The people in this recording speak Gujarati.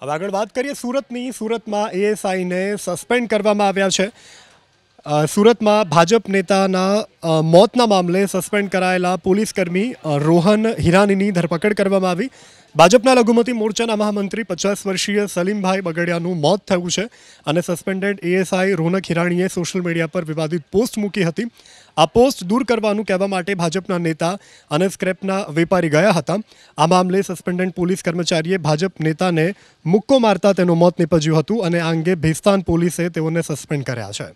હવે આગળ વાત કરીએ સુરતની સુરતમાં એએસઆઈને સસ્પેન્ડ કરવામાં આવ્યા છે સુરતમાં ભાજપ નેતાના મોતના મામલે સસ્પેન્ડ કરાયેલા પોલીસકર્મી રોહન હિરાનીની ધરપકડ કરવામાં આવી ભાજપના લઘુમતી મોરચાના મહામંત્રી પચાસ વર્ષીય સલીમભાઈ બગડિયાનું મોત થયું છે અને સસ્પેન્ડેડ એએસઆઈ રોનક હિરાણીએ સોશિયલ મીડિયા પર વિવાદિત પોસ્ટ મૂકી હતી આ પોસ્ટ દૂર કરવાનું કહેવા માટે ભાજપના નેતા અને સ્ક્રેપના વેપારી ગયા હતા આ મામલે સસ્પેન્ડેડ પોલીસ કર્મચારીએ ભાજપ નેતાને મુક્કો મારતા તેનું મોત નીપજ્યું હતું અને આ અંગે ભેસ્તાન પોલીસે તેઓને સસ્પેન્ડ કર્યા છે